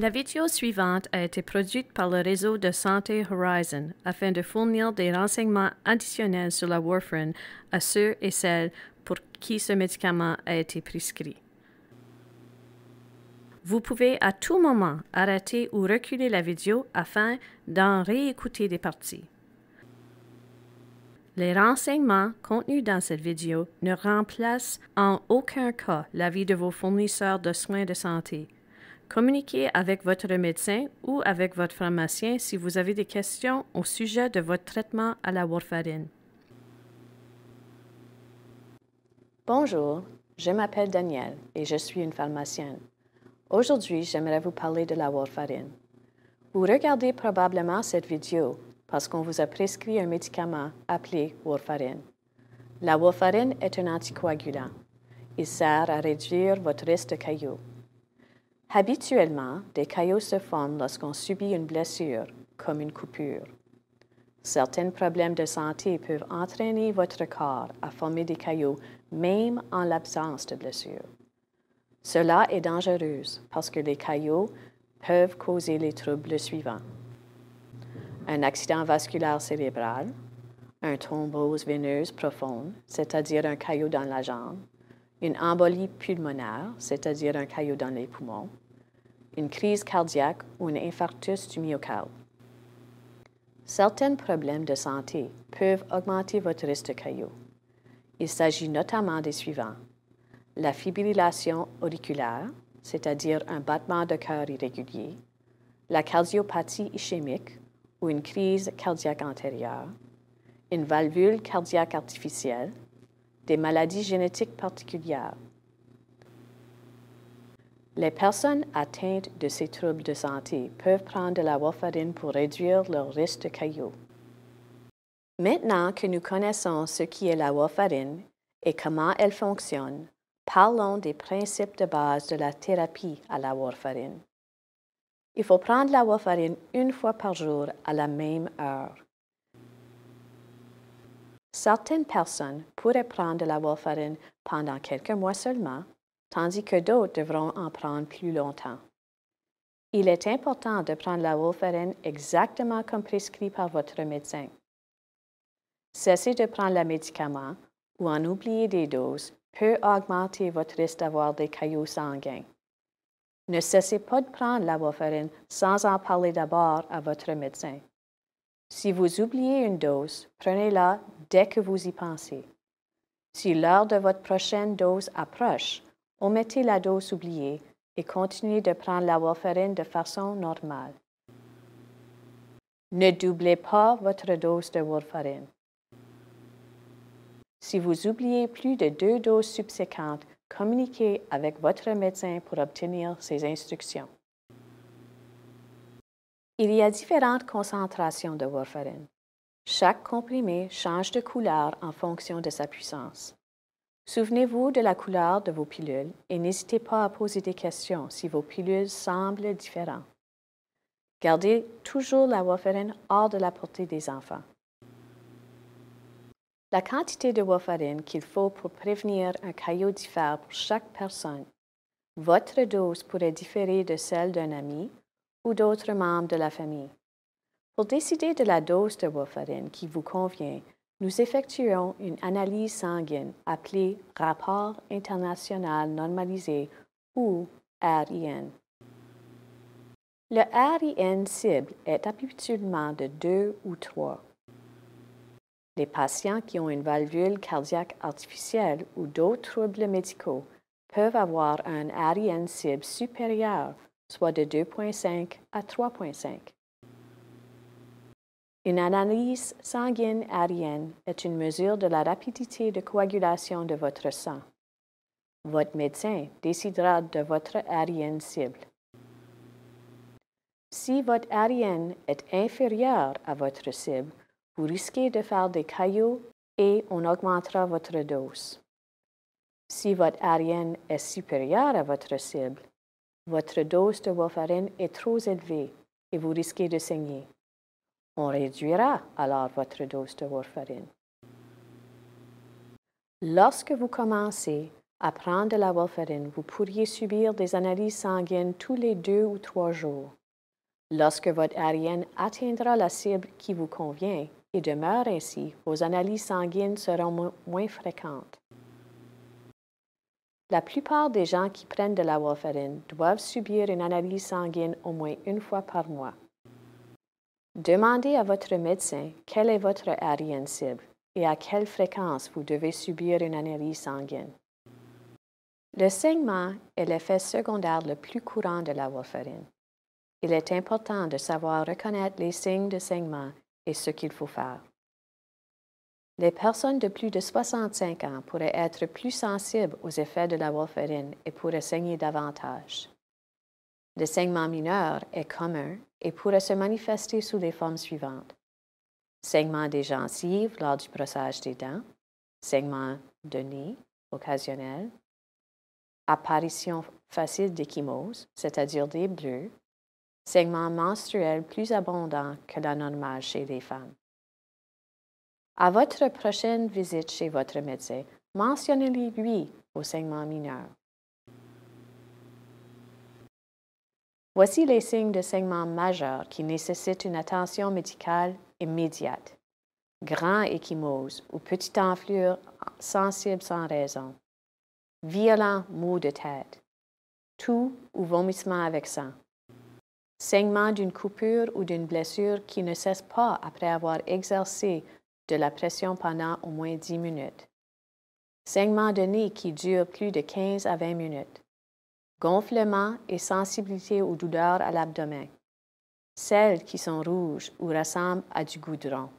La vidéo suivante a été produite par le réseau de santé Horizon afin de fournir des renseignements additionnels sur la warfarin à ceux et celles pour qui ce médicament a été prescrit. Vous pouvez à tout moment arrêter ou reculer la vidéo afin d'en réécouter des parties. Les renseignements contenus dans cette vidéo ne remplacent en aucun cas l'avis de vos fournisseurs de soins de santé Communiquez avec votre médecin ou avec votre pharmacien si vous avez des questions au sujet de votre traitement à la warfarine. Bonjour, je m'appelle Danielle et je suis une pharmacienne. Aujourd'hui, j'aimerais vous parler de la warfarine. Vous regardez probablement cette vidéo parce qu'on vous a prescrit un médicament appelé warfarine. La warfarine est un anticoagulant. Il sert à réduire votre risque de cailloux. Habituellement, des caillots se forment lorsqu'on subit une blessure, comme une coupure. Certains problèmes de santé peuvent entraîner votre corps à former des caillots même en l'absence de blessure. Cela est dangereux parce que les caillots peuvent causer les troubles suivants. Un accident vasculaire cérébral, un thrombose veineuse profonde, c'est-à-dire un caillot dans la jambe, une embolie pulmonaire, c'est-à-dire un caillot dans les poumons, une crise cardiaque ou un infarctus du myocarde. Certains problèmes de santé peuvent augmenter votre risque de caillot. Il s'agit notamment des suivants. La fibrillation auriculaire, c'est-à-dire un battement de cœur irrégulier, la cardiopathie ischémique ou une crise cardiaque antérieure, une valvule cardiaque artificielle, des maladies génétiques particulières. Les personnes atteintes de ces troubles de santé peuvent prendre de la warfarine pour réduire leur risque de caillots. Maintenant que nous connaissons ce qui est la warfarine et comment elle fonctionne, parlons des principes de base de la thérapie à la warfarine. Il faut prendre la warfarine une fois par jour à la même heure. Certaines personnes pourraient prendre de la warfarine pendant quelques mois seulement, tandis que d'autres devront en prendre plus longtemps. Il est important de prendre la warfarine exactement comme prescrit par votre médecin. Cesser de prendre le médicament ou en oublier des doses peut augmenter votre risque d'avoir des caillots sanguins. Ne cessez pas de prendre la warfarine sans en parler d'abord à votre médecin. Si vous oubliez une dose, prenez-la dès que vous y pensez. Si l'heure de votre prochaine dose approche, omettez la dose oubliée et continuez de prendre la warfarine de façon normale. Ne doublez pas votre dose de warfarine. Si vous oubliez plus de deux doses subséquentes, communiquez avec votre médecin pour obtenir ses instructions. Il y a différentes concentrations de warfarine. Chaque comprimé change de couleur en fonction de sa puissance. Souvenez-vous de la couleur de vos pilules et n'hésitez pas à poser des questions si vos pilules semblent différentes. Gardez toujours la warfarine hors de la portée des enfants. La quantité de warfarine qu'il faut pour prévenir un caillot diffère pour chaque personne. Votre dose pourrait différer de celle d'un ami ou d'autres membres de la famille. Pour décider de la dose de warfarine qui vous convient, nous effectuons une analyse sanguine appelée Rapport international normalisé ou RIN. Le RIN cible est habituellement de 2 ou 3. Les patients qui ont une valvule cardiaque artificielle ou d'autres troubles médicaux peuvent avoir un RIN cible supérieur soit de 2,5 à 3,5. Une analyse sanguine aérienne est une mesure de la rapidité de coagulation de votre sang. Votre médecin décidera de votre aérienne cible. Si votre aérienne est inférieure à votre cible, vous risquez de faire des caillots et on augmentera votre dose. Si votre aérienne est supérieure à votre cible, votre dose de warfarine est trop élevée et vous risquez de saigner. On réduira alors votre dose de warfarine. Lorsque vous commencez à prendre de la warfarine, vous pourriez subir des analyses sanguines tous les deux ou trois jours. Lorsque votre aérienne atteindra la cible qui vous convient et demeure ainsi, vos analyses sanguines seront moins fréquentes. La plupart des gens qui prennent de la warfarine doivent subir une analyse sanguine au moins une fois par mois. Demandez à votre médecin quel est votre ARN cible et à quelle fréquence vous devez subir une analyse sanguine. Le saignement est l'effet secondaire le plus courant de la warfarine. Il est important de savoir reconnaître les signes de saignement et ce qu'il faut faire. Les personnes de plus de 65 ans pourraient être plus sensibles aux effets de la wolférine et pourraient saigner davantage. Le saignement mineur est commun et pourrait se manifester sous les formes suivantes. Saignement des gencives lors du brossage des dents, saignement de nez occasionnel, apparition facile d'échymose, c'est-à-dire des bleus, saignement menstruel plus abondant que la normale chez les femmes. À votre prochaine visite chez votre médecin, mentionnez-lui au saignement mineur. Voici les signes de saignement majeur qui nécessitent une attention médicale immédiate. Grand échymose ou petite enflure sensible sans raison. Violent maux de tête. Toux ou vomissement avec sang. Saignement d'une coupure ou d'une blessure qui ne cesse pas après avoir exercé de la pression pendant au moins 10 minutes. Saignement de nez qui dure plus de 15 à 20 minutes. Gonflement et sensibilité aux douleurs à l'abdomen. Celles qui sont rouges ou ressemblent à du goudron.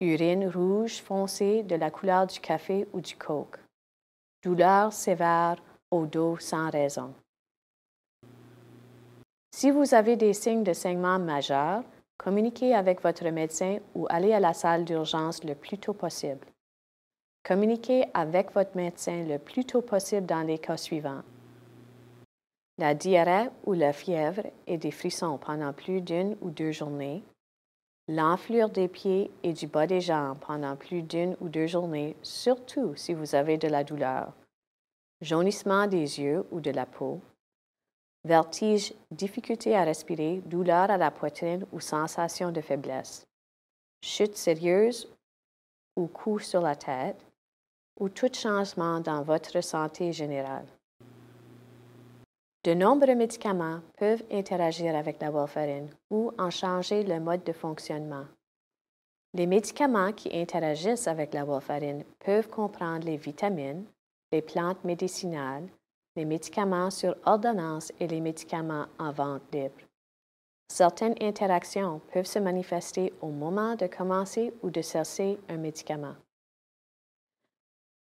Urine rouge foncée de la couleur du café ou du coke. Douleurs sévères au dos sans raison. Si vous avez des signes de saignement majeur, Communiquez avec votre médecin ou allez à la salle d'urgence le plus tôt possible. Communiquez avec votre médecin le plus tôt possible dans les cas suivants. La diarrhée ou la fièvre et des frissons pendant plus d'une ou deux journées. L'enflure des pieds et du bas des jambes pendant plus d'une ou deux journées, surtout si vous avez de la douleur. Jaunissement des yeux ou de la peau vertige, difficulté à respirer, douleur à la poitrine ou sensation de faiblesse, chute sérieuse ou coup sur la tête, ou tout changement dans votre santé générale. De nombreux médicaments peuvent interagir avec la warfarine ou en changer le mode de fonctionnement. Les médicaments qui interagissent avec la warfarine peuvent comprendre les vitamines, les plantes médicinales, les médicaments sur ordonnance et les médicaments en vente libre. Certaines interactions peuvent se manifester au moment de commencer ou de cesser un médicament.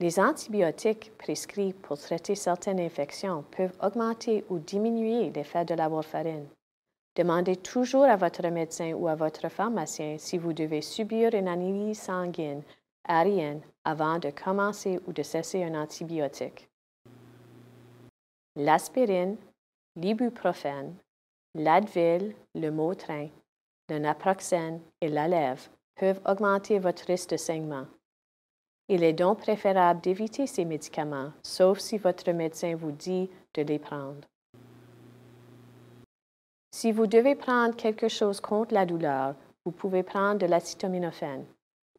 Les antibiotiques prescrits pour traiter certaines infections peuvent augmenter ou diminuer l'effet de la warfarine. Demandez toujours à votre médecin ou à votre pharmacien si vous devez subir une analyse sanguine aérienne avant de commencer ou de cesser un antibiotique l'aspirine, l'ibuprofène, l'Advil, le Motrin, le naproxène et la peuvent augmenter votre risque de saignement. Il est donc préférable d'éviter ces médicaments, sauf si votre médecin vous dit de les prendre. Si vous devez prendre quelque chose contre la douleur, vous pouvez prendre de l'acétaminophène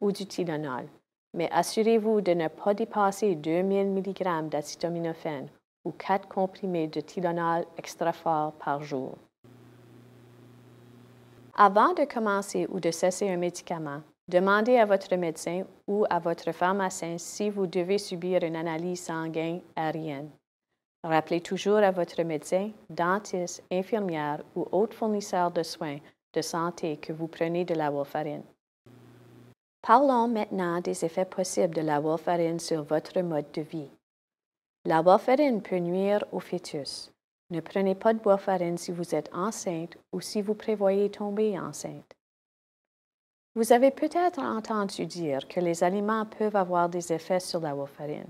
ou du Tylenol, mais assurez-vous de ne pas dépasser 2000 mg d'acétaminophène ou 4 comprimés de Tylenol extra fort par jour. Avant de commencer ou de cesser un médicament, demandez à votre médecin ou à votre pharmacien si vous devez subir une analyse sanguine aérienne. Rappelez toujours à votre médecin, dentiste, infirmière ou autre fournisseur de soins de santé que vous prenez de la warfarine. Parlons maintenant des effets possibles de la warfarine sur votre mode de vie. La warfarine peut nuire au fœtus. Ne prenez pas de warfarine si vous êtes enceinte ou si vous prévoyez tomber enceinte. Vous avez peut-être entendu dire que les aliments peuvent avoir des effets sur la warfarine.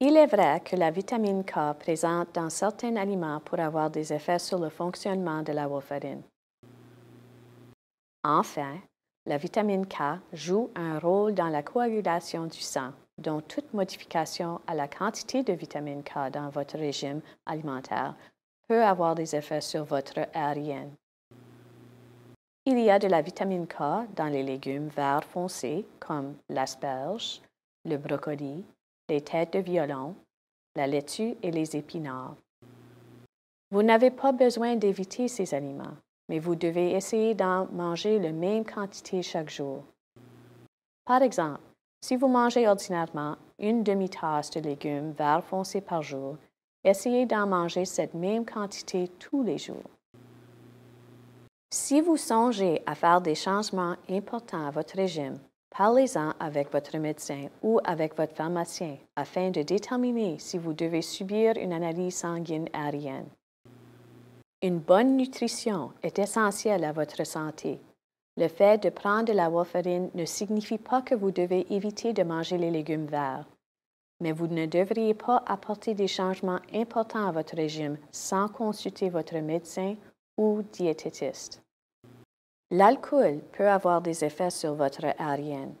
Il est vrai que la vitamine K présente dans certains aliments pour avoir des effets sur le fonctionnement de la warfarine. Enfin, la vitamine K joue un rôle dans la coagulation du sang dont toute modification à la quantité de vitamine K dans votre régime alimentaire peut avoir des effets sur votre aérienne. Il y a de la vitamine K dans les légumes verts foncés comme l'asperge, le brocoli, les têtes de violon, la laitue et les épinards. Vous n'avez pas besoin d'éviter ces aliments, mais vous devez essayer d'en manger la même quantité chaque jour. Par exemple, si vous mangez ordinairement une demi-tasse de légumes verts foncés par jour, essayez d'en manger cette même quantité tous les jours. Si vous songez à faire des changements importants à votre régime, parlez-en avec votre médecin ou avec votre pharmacien afin de déterminer si vous devez subir une analyse sanguine aérienne. Une bonne nutrition est essentielle à votre santé le fait de prendre de la warfarine ne signifie pas que vous devez éviter de manger les légumes verts, mais vous ne devriez pas apporter des changements importants à votre régime sans consulter votre médecin ou diététiste. L'alcool peut avoir des effets sur votre aérienne.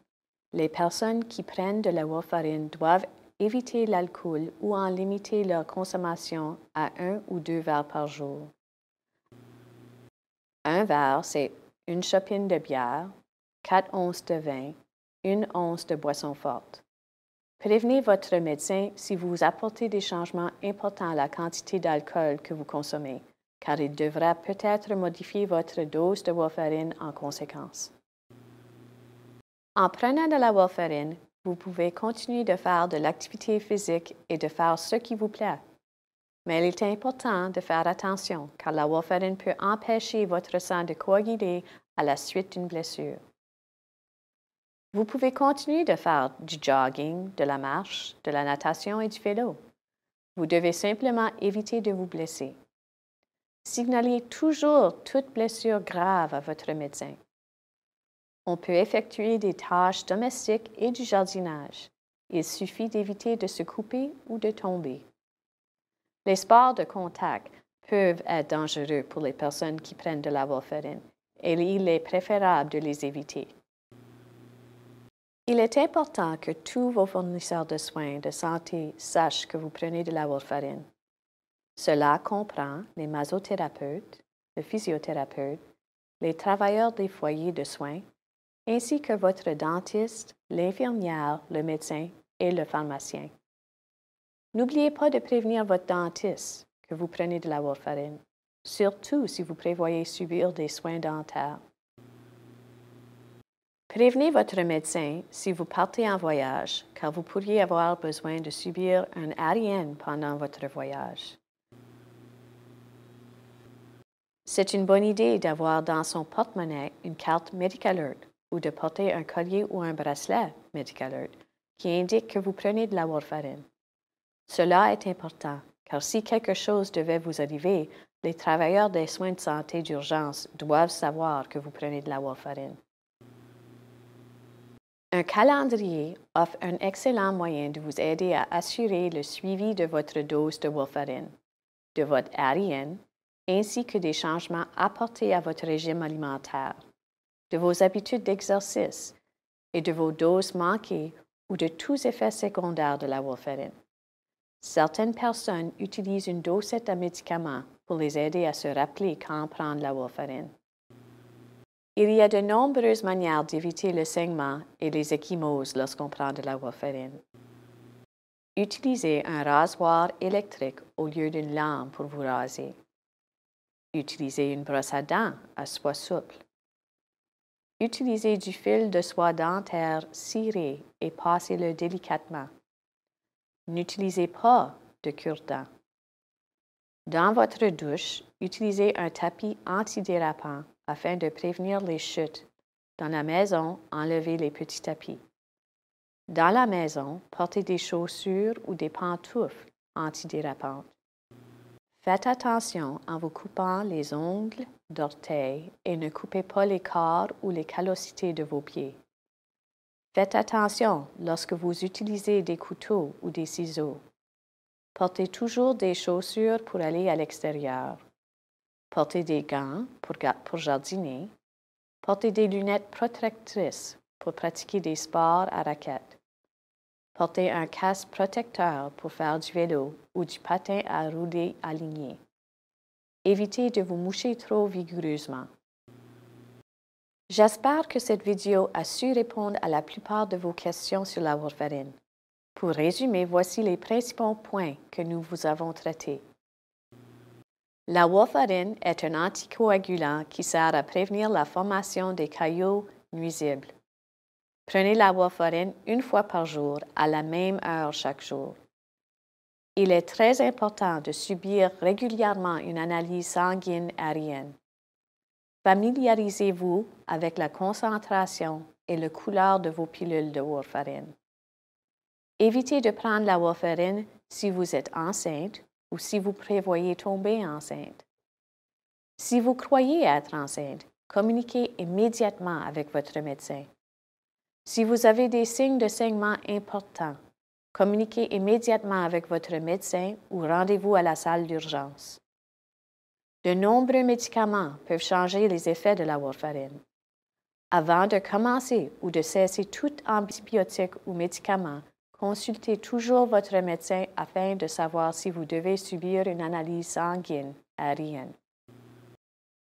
Les personnes qui prennent de la warfarine doivent éviter l'alcool ou en limiter leur consommation à un ou deux verres par jour. Un verre, c'est une chopine de bière, quatre onces de vin, une once de boisson forte. Prévenez votre médecin si vous apportez des changements importants à la quantité d'alcool que vous consommez, car il devra peut-être modifier votre dose de warfarine en conséquence. En prenant de la warfarine, vous pouvez continuer de faire de l'activité physique et de faire ce qui vous plaît. Mais il est important de faire attention car la warfarine peut empêcher votre sang de coaguler à la suite d'une blessure. Vous pouvez continuer de faire du jogging, de la marche, de la natation et du vélo. Vous devez simplement éviter de vous blesser. Signalez toujours toute blessure grave à votre médecin. On peut effectuer des tâches domestiques et du jardinage. Il suffit d'éviter de se couper ou de tomber. Les sports de contact peuvent être dangereux pour les personnes qui prennent de la warfarine et il est préférable de les éviter. Il est important que tous vos fournisseurs de soins de santé sachent que vous prenez de la warfarine. Cela comprend les masothérapeutes, le physiothérapeute, les travailleurs des foyers de soins, ainsi que votre dentiste, l'infirmière, le médecin et le pharmacien. N'oubliez pas de prévenir votre dentiste que vous prenez de la warfarine, surtout si vous prévoyez subir des soins dentaires. Prévenez votre médecin si vous partez en voyage, car vous pourriez avoir besoin de subir un ARN pendant votre voyage. C'est une bonne idée d'avoir dans son porte-monnaie une carte Medical ou de porter un collier ou un bracelet Medical qui indique que vous prenez de la warfarine. Cela est important, car si quelque chose devait vous arriver, les travailleurs des soins de santé d'urgence doivent savoir que vous prenez de la warfarine. Un calendrier offre un excellent moyen de vous aider à assurer le suivi de votre dose de warfarine, de votre ARN, ainsi que des changements apportés à votre régime alimentaire, de vos habitudes d'exercice et de vos doses manquées ou de tous effets secondaires de la warfarine. Certaines personnes utilisent une dosette à médicaments pour les aider à se rappeler quand prendre la warfarine. Il y a de nombreuses manières d'éviter le saignement et les échymoses lorsqu'on prend de la warfarine. Utilisez un rasoir électrique au lieu d'une lame pour vous raser. Utilisez une brosse à dents à soie souple. Utilisez du fil de soie dentaire ciré et passez-le délicatement. N'utilisez pas de cure-dents. Dans votre douche, utilisez un tapis antidérapant afin de prévenir les chutes. Dans la maison, enlevez les petits tapis. Dans la maison, portez des chaussures ou des pantoufles antidérapantes. Faites attention en vous coupant les ongles d'orteils et ne coupez pas les corps ou les callosités de vos pieds. Faites attention lorsque vous utilisez des couteaux ou des ciseaux. Portez toujours des chaussures pour aller à l'extérieur. Portez des gants pour, jardiner. Portez des lunettes protectrices pour pratiquer des sports à raquettes. Portez un casque protecteur pour faire du vélo ou du patin à rouler aligné. Évitez de vous moucher trop vigoureusement. J'espère que cette vidéo a su répondre à la plupart de vos questions sur la warfarine. Pour résumer, voici les principaux points que nous vous avons traités. La warfarine est un anticoagulant qui sert à prévenir la formation des caillots nuisibles. Prenez la warfarine une fois par jour, à la même heure chaque jour. Il est très important de subir régulièrement une analyse sanguine aérienne. Familiarisez-vous avec la concentration et le couleur de vos pilules de warfarine. Évitez de prendre la warfarine si vous êtes enceinte ou si vous prévoyez tomber enceinte. Si vous croyez être enceinte, communiquez immédiatement avec votre médecin. Si vous avez des signes de saignement importants, communiquez immédiatement avec votre médecin ou rendez-vous à la salle d'urgence. De nombreux médicaments peuvent changer les effets de la warfarine. Avant de commencer ou de cesser tout antibiotique ou médicament, consultez toujours votre médecin afin de savoir si vous devez subir une analyse sanguine aérienne.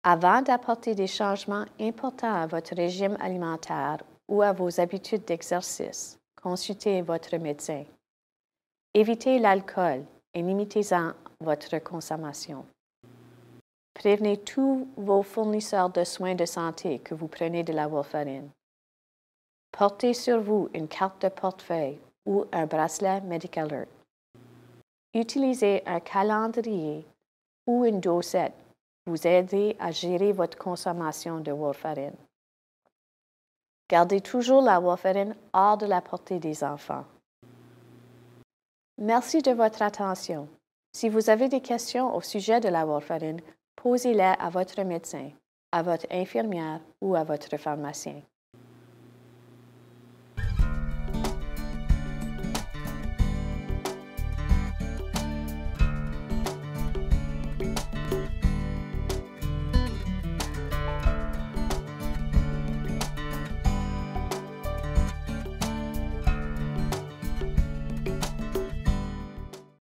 Avant d'apporter des changements importants à votre régime alimentaire ou à vos habitudes d'exercice, consultez votre médecin. Évitez l'alcool et limitez-en votre consommation. Prévenez tous vos fournisseurs de soins de santé que vous prenez de la warfarine. Portez sur vous une carte de portefeuille ou un bracelet medical Alert. Utilisez un calendrier ou une dosette vous aider à gérer votre consommation de warfarine. Gardez toujours la warfarine hors de la portée des enfants. Merci de votre attention. Si vous avez des questions au sujet de la warfarine, posez-les à votre médecin, à votre infirmière ou à votre pharmacien.